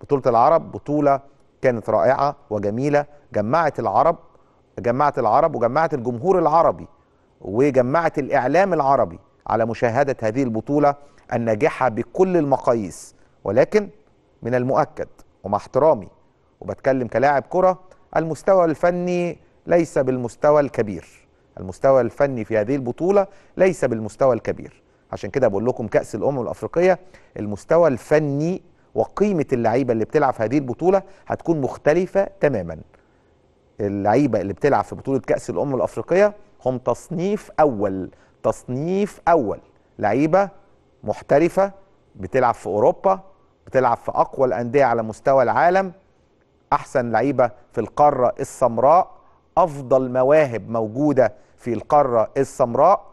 بطولة العرب بطولة كانت رائعة وجميلة جمعت العرب جمعت العرب وجمعت الجمهور العربي وجمعت الإعلام العربي على مشاهدة هذه البطولة الناجحة بكل المقاييس ولكن من المؤكد ومع احترامي وبتكلم كلاعب كرة المستوى الفني ليس بالمستوى الكبير المستوى الفني في هذه البطولة ليس بالمستوى الكبير عشان كده بقول لكم كأس الأمم الأفريقية المستوى الفني وقيمه اللعيبه اللي بتلعب في هذه البطوله هتكون مختلفه تماما اللعيبه اللي بتلعب في بطوله كاس الامم الافريقيه هم تصنيف اول تصنيف اول لعيبه محترفه بتلعب في اوروبا بتلعب في اقوى الانديه على مستوى العالم احسن لعيبه في القاره السمراء افضل مواهب موجوده في القاره السمراء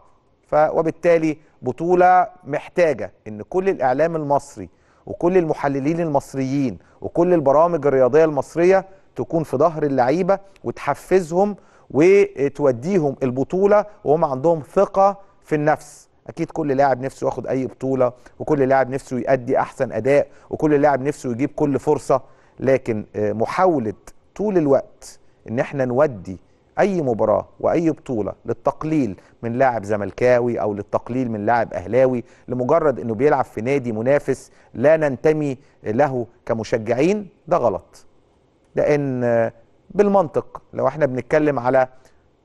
ف وبالتالي بطوله محتاجه ان كل الاعلام المصري وكل المحللين المصريين وكل البرامج الرياضيه المصريه تكون في ظهر اللعيبه وتحفزهم وتوديهم البطوله وهم عندهم ثقه في النفس اكيد كل لاعب نفسه ياخد اي بطوله وكل لاعب نفسه يؤدي احسن اداء وكل لاعب نفسه يجيب كل فرصه لكن آه، محاوله طول الوقت ان احنا نودي اي مباراه واي بطوله للتقليل من لاعب زملكاوي او للتقليل من لاعب اهلاوي لمجرد انه بيلعب في نادي منافس لا ننتمي له كمشجعين ده غلط لان بالمنطق لو احنا بنتكلم على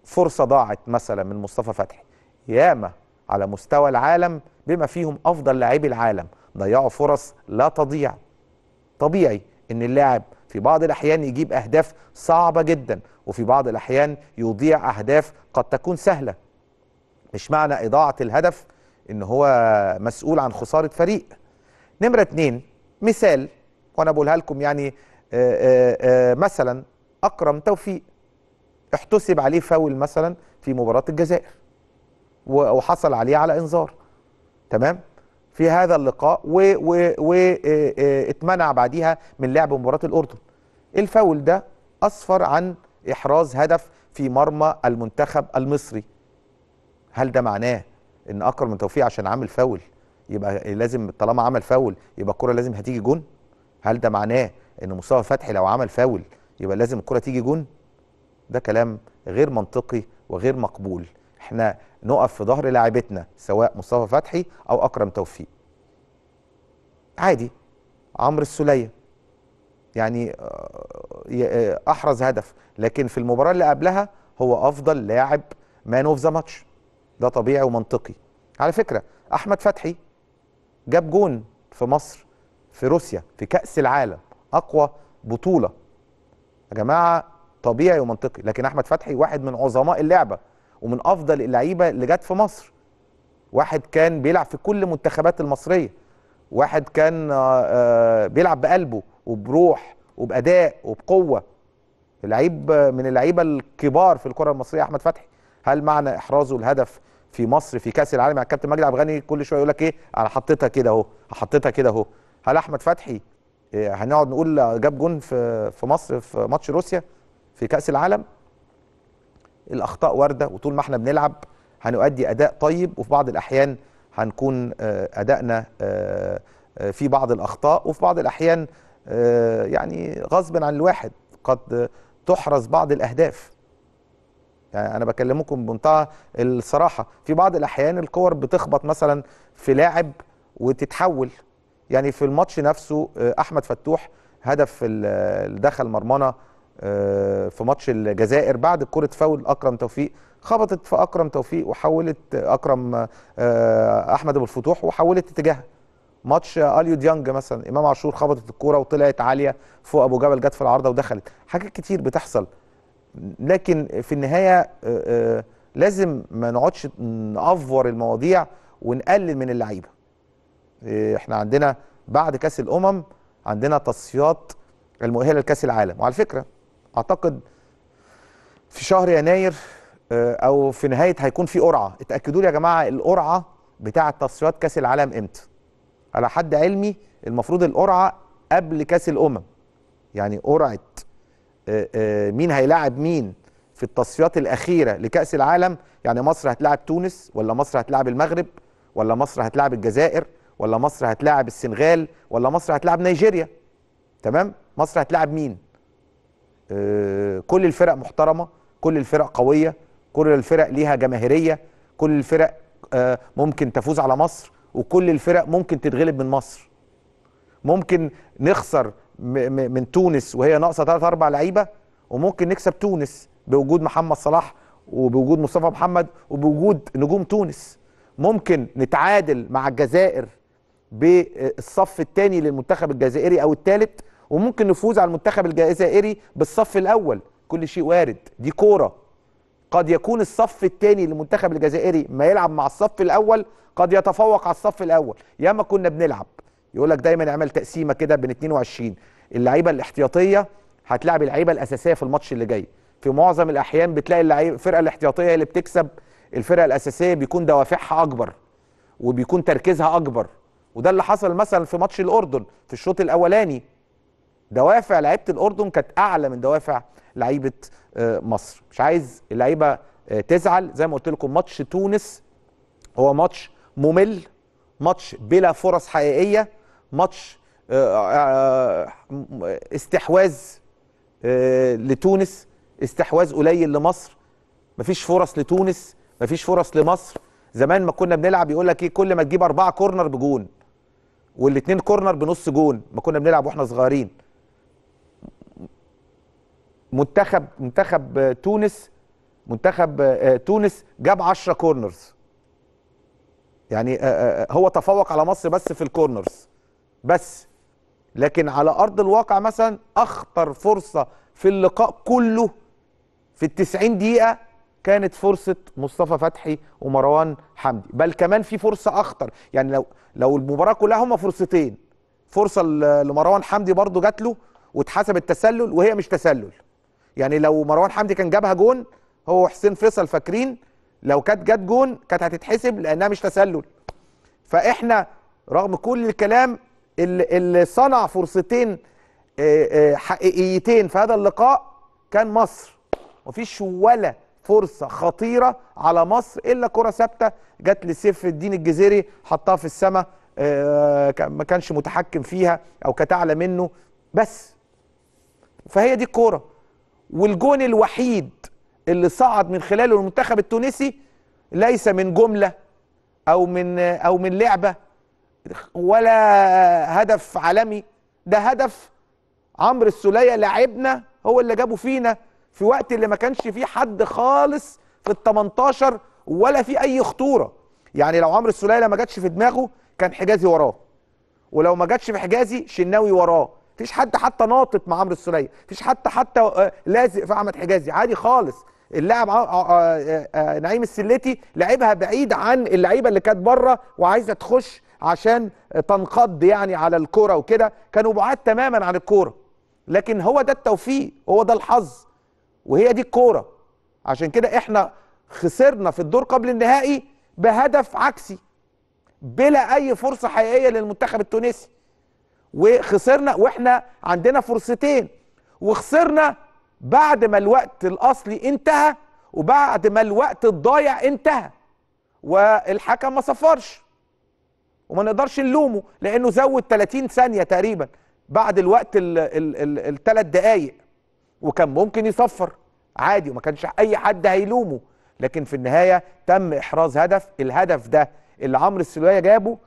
فرصه ضاعت مثلا من مصطفى فتحي ياما على مستوى العالم بما فيهم افضل لاعبي العالم ضيعوا فرص لا تضيع طبيعي ان اللاعب في بعض الأحيان يجيب أهداف صعبة جدا وفي بعض الأحيان يضيع أهداف قد تكون سهلة مش معنى إضاعة الهدف إن هو مسؤول عن خسارة فريق نمرة اتنين مثال وأنا بقولها لكم يعني آآ آه، آآ آه، آه، مثلا أكرم توفيق احتسب عليه فاول مثلا في مباراة الجزائر وحصل عليه على انذار تمام في هذا اللقاء واتمنع بعديها من لعب مباراة الأردن الفاول ده أسفر عن إحراز هدف في مرمى المنتخب المصري هل ده معناه ان اكرم من توفيق عشان عامل فاول يبقى لازم طالما عمل فاول يبقى الكره لازم هتيجي جون هل ده معناه ان مصطفى فتحي لو عمل فاول يبقى لازم الكره تيجي جون ده كلام غير منطقي وغير مقبول احنا نقف في ظهر لاعبتنا سواء مصطفى فتحي او اكرم توفيق عادي عمرو السوليه يعني آه، آه، احرز هدف لكن في المباراه اللي قبلها هو افضل لاعب مان اوف ذا ماتش ده طبيعي ومنطقي على فكره احمد فتحي جاب جون في مصر في روسيا في كاس العالم اقوى بطوله يا جماعه طبيعي ومنطقي لكن احمد فتحي واحد من عظماء اللعبه ومن افضل اللعيبه اللي جت في مصر واحد كان بيلعب في كل المنتخبات المصريه واحد كان آه، آه، بيلعب بقلبه وبروح وباداء وبقوه لعيب من اللعيبه الكبار في الكره المصريه احمد فتحي هل معنى احرازه الهدف في مصر في كاس العالم مع يعني الكابتن مجدي عبد الغني كل شويه يقول لك ايه انا حطيتها كده اهو حطيتها كده اهو هل احمد فتحي آه، هنقعد نقول جاب جون في في مصر في ماتش روسيا في كاس العالم الاخطاء وارده وطول ما احنا بنلعب هنؤدي اداء طيب وفي بعض الاحيان هنكون آه، أدائنا آه، آه، في بعض الأخطاء وفي بعض الأحيان يعني غصبا عن الواحد قد تحرز بعض الأهداف يعني أنا بكلمكم بمنتهى الصراحة في بعض الأحيان الكور بتخبط مثلا في لاعب وتتحول يعني في الماتش نفسه أحمد فتوح هدف دخل مرمانه آه، في ماتش الجزائر بعد كرة فاول أكرم توفيق خبطت في أكرم توفيق وحولت أكرم آه، أحمد أبو الفتوح وحولت اتجاهها ماتش اليو ديانج مثلا امام عاشور خبطت الكوره وطلعت عاليه فوق ابو جبل جت في العارضه ودخلت حاجات كتير بتحصل لكن في النهايه آه، لازم ما نقعدش نافور المواضيع ونقلل من اللعيبه احنا عندنا بعد كاس الامم عندنا تصفيات المؤهله لكاس العالم وعلى فكره اعتقد في شهر يناير آه، او في نهايه هيكون في قرعه اتاكدوا لي يا جماعه القرعه بتاعه تصفيات كاس العالم امتى على حد علمي المفروض القرعه قبل كاس الامم يعني قرعه آه، آه، مين هيلاعب مين في التصفيات الاخيره لكاس العالم يعني مصر هتلاعب تونس ولا مصر هتلاعب المغرب ولا مصر هتلاعب الجزائر ولا مصر هتلاعب السنغال ولا مصر هتلاعب نيجيريا تمام مصر هتلاعب مين آه، كل الفرق محترمه كل الفرق قويه كل الفرق ليها جماهيريه كل الفرق آه، ممكن تفوز على مصر وكل الفرق ممكن تتغلب من مصر ممكن نخسر من تونس وهي ناقصه 3 4 لعيبه وممكن نكسب تونس بوجود محمد صلاح وبوجود مصطفى محمد وبوجود نجوم تونس ممكن نتعادل مع الجزائر بالصف الثاني للمنتخب الجزائري او الثالث وممكن نفوز على المنتخب الجزائري بالصف الاول كل شيء وارد دي كوره قد يكون الصف الثاني للمنتخب الجزائري ما يلعب مع الصف الاول قد يتفوق على الصف الاول ياما كنا بنلعب يقول لك دايما اعمل تقسيمه كده بين 22 اللعيبه الاحتياطيه هتلاعب اللعيبه الاساسيه في الماتش اللي جاي في معظم الاحيان بتلاقي اللعيبه الفرقه الاحتياطيه اللي بتكسب الفرقه الاساسيه بيكون دوافعها اكبر وبيكون تركيزها اكبر وده اللي حصل مثلا في ماتش الاردن في الشوط الاولاني دوافع لعيبه الاردن كانت اعلى من دوافع لعيبه آه، مصر مش عايز اللعيبه آه، تزعل زي ما قلت لكم ماتش تونس هو ماتش ممل ماتش بلا فرص حقيقيه ماتش آه، استحواذ لتونس استحواذ قليل لمصر مفيش فرص لتونس مفيش فرص لمصر زمان ما كنا بنلعب يقول لك ايه كل ما تجيب اربعه كورنر بجون والاثنين كورنر بنص جون ما كنا بنلعب واحنا صغيرين منتخب منتخب آه، تونس منتخب آه، آه، تونس جاب 10 كورنرز يعني هو تفوق على مصر بس في الكورنرز بس لكن على ارض الواقع مثلا اخطر فرصه في اللقاء كله في ال 90 دقيقه كانت فرصه مصطفى فتحي ومروان حمدي بل كمان في فرصه اخطر يعني لو لو المباراه كلها هما فرصتين فرصه لمروان حمدي برضو جات له واتحسب التسلل وهي مش تسلل يعني لو مروان حمدي كان جابها جون هو وحسين فيصل فاكرين لو كانت جت جون كانت هتتحسب لانها مش تسلل فاحنا رغم كل الكلام اللي صنع فرصتين آه، آه، حقيقيتين في هذا اللقاء كان مصر مفيش ولا فرصه خطيره على مصر الا كره ثابته جت لسيف الدين الجزيري حطها في السماء آه، ما كانش متحكم فيها او كانت اعلى منه بس فهي دي الكوره والجون الوحيد اللي صعد من خلاله المنتخب التونسي ليس من جمله او من او من لعبه ولا هدف عالمي ده هدف عمرو السلية لاعبنا هو اللي جابه فينا في وقت اللي ما كانش فيه حد خالص في ال 18 ولا في اي خطوره يعني لو عمرو السلية ما جاتش في دماغه كان حجازي وراه ولو ما جاتش في حجازي شناوي وراه مفيش حد حتى ناطط مع عمرو السوليه مفيش حد حتى آه، لازق في احمد حجازي عادي خالص اللاعب آه، آه، نعيم السلتي لعبها بعيد عن اللعيبه اللي كانت بره وعايزه تخش عشان تنقض يعني على الكوره وكده كانوا بعاد تماما عن الكوره لكن هو ده التوفيق هو ده الحظ وهي دي الكوره عشان كده احنا خسرنا في الدور قبل النهائي بهدف عكسي بلا اي فرصه حقيقيه للمنتخب التونسي وخسرنا واحنا عندنا فرصتين وخسرنا بعد ما الوقت الاصلي انتهى وبعد ما الوقت الضايع انتهى والحكم ما صفرش وما نقدرش نلومه لانه زود 30 ثانيه تقريبا بعد الوقت الثلاث دقايق وكان ممكن يصفر عادي وما كانش اي حد هيلومه لكن في النهايه تم احراز هدف الهدف ده اللي عمرو السلويه جابه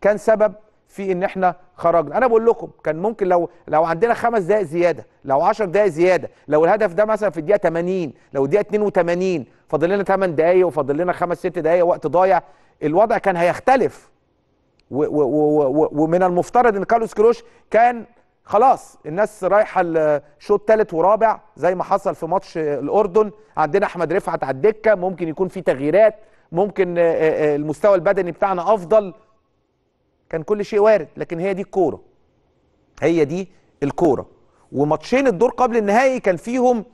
كان سبب في ان احنا خرجنا انا بقول لكم كان ممكن لو لو عندنا خمس دقائق زياده لو 10 دقائق زياده لو الهدف ده مثلا في الدقيقه 80 لو الدقيقه 82 فاضل لنا 8 دقائق وفاضل لنا خمس ست دقائق وقت ضايع الوضع كان هيختلف ومن المفترض ان كارلوس كروش كان خلاص الناس رايحه الشوط ثالث ورابع زي ما حصل في ماتش الاردن عندنا احمد رفعت على الدكه ممكن يكون في تغييرات ممكن المستوى البدني بتاعنا افضل كان كل شيء وارد لكن هي دي الكوره هي دي الكوره وماتشين الدور قبل النهائي كان فيهم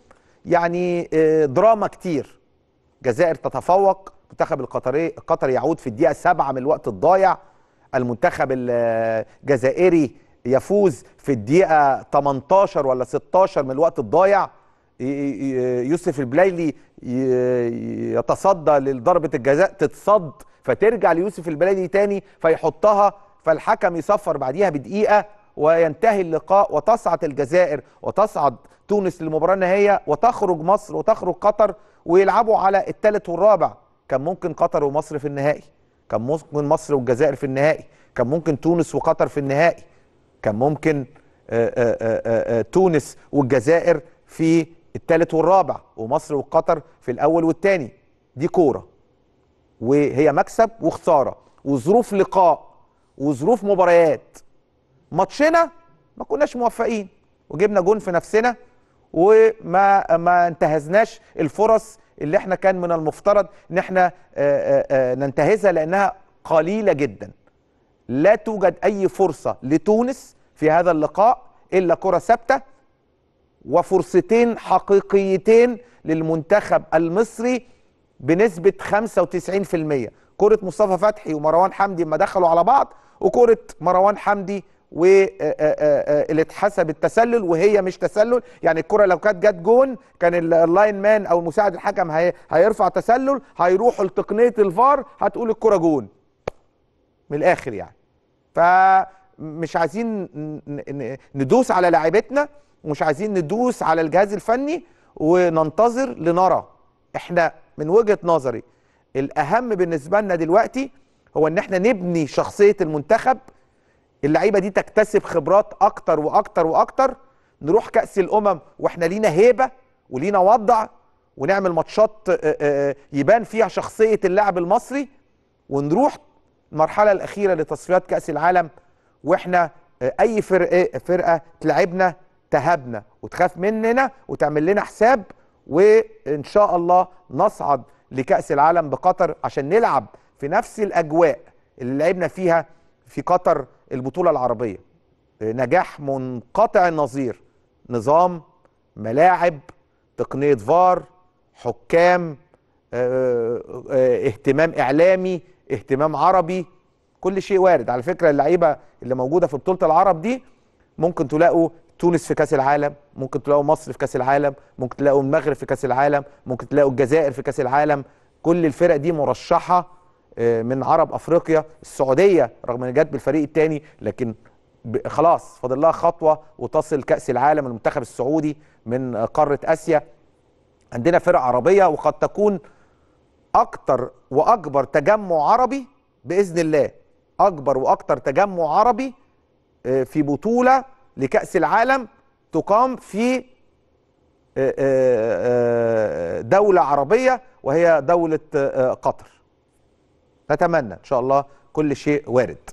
يعني آه، دراما كتير الجزائر تتفوق المنتخب القطري القطري يعود في الدقيقه 7 من الوقت الضايع المنتخب آه، الجزائري يفوز في الدقيقه 18 ولا 16 من الوقت الضايع يوسف البلايلي يتصدى لضربه الجزاء تتصد فترجع ليوسف البلايلي تاني فيحطها فالحكم يصفر بعديها بدقيقة وينتهي اللقاء وتصعد الجزائر وتصعد تونس للمباراة النهائية وتخرج مصر وتخرج قطر ويلعبوا على الثالث والرابع كان ممكن قطر ومصر في النهائي كان ممكن مصر والجزائر في النهائي كان ممكن تونس وقطر في النهائي كان ممكن آآ آه، آآ آه، آآ آه، تونس والجزائر في الثالث والرابع ومصر وقطر في الاول والثاني دي كوره وهي مكسب وخساره وظروف لقاء وظروف مباريات ماتشنا ما كناش موفقين وجبنا جون في نفسنا وما ما انتهزناش الفرص اللي احنا كان من المفترض ان احنا آه، آه، آه، ننتهزها لانها قليله جدا لا توجد اي فرصه لتونس في هذا اللقاء الا كره ثابته وفرصتين حقيقيتين للمنتخب المصري بنسبه 95% كرة مصطفى فتحي ومروان حمدي لما دخلوا على بعض وكرة مروان حمدي و آه، آه، آه، اللي اتحسب التسلل وهي مش تسلل يعني الكره لو كانت جت جون كان اللاين مان او مساعد الحكم هي هيرفع تسلل هيروحوا لتقنيه الفار هتقول الكره جون من الاخر يعني فمش عايزين ندوس على لاعيبتنا ومش عايزين ندوس على الجهاز الفني وننتظر لنرى احنا من وجهه نظري الاهم بالنسبه لنا دلوقتي هو ان احنا نبني شخصيه المنتخب اللعيبه دي تكتسب خبرات اكتر واكتر واكتر نروح كاس الامم واحنا لينا هيبه ولينا وضع ونعمل ماتشات آه، آه، آه، يبان فيها شخصيه اللاعب المصري ونروح المرحله الاخيره لتصفيات كاس العالم واحنا اي فرقه فرقه تلعبنا تهبنا وتخاف مننا وتعمل لنا حساب وان شاء الله نصعد لكاس العالم بقطر عشان نلعب في نفس الاجواء اللي لعبنا فيها في قطر البطوله العربيه نجاح منقطع النظير نظام ملاعب تقنيه فار حكام آه، آه، اهتمام اعلامي اهتمام عربي كل شيء وارد على فكره اللعيبه اللي موجوده في بطوله العرب دي ممكن تلاقوا تونس في كاس العالم ممكن تلاقوا مصر في كاس العالم ممكن تلاقوا المغرب في كاس العالم ممكن تلاقوا الجزائر في كاس العالم كل الفرق دي مرشحه آه، من عرب افريقيا السعوديه رغم ان جت بالفريق الثاني لكن خلاص فاضل لها خطوه وتصل كاس العالم المنتخب السعودي من قاره اسيا عندنا فرق عربيه وقد تكون اكتر واكبر تجمع عربي باذن الله اكبر واكتر تجمع عربي آه، في بطوله لكأس العالم تقام في آه، آه، آه، دولة عربية وهي دولة قطر نتمنى إن شاء الله كل شيء وارد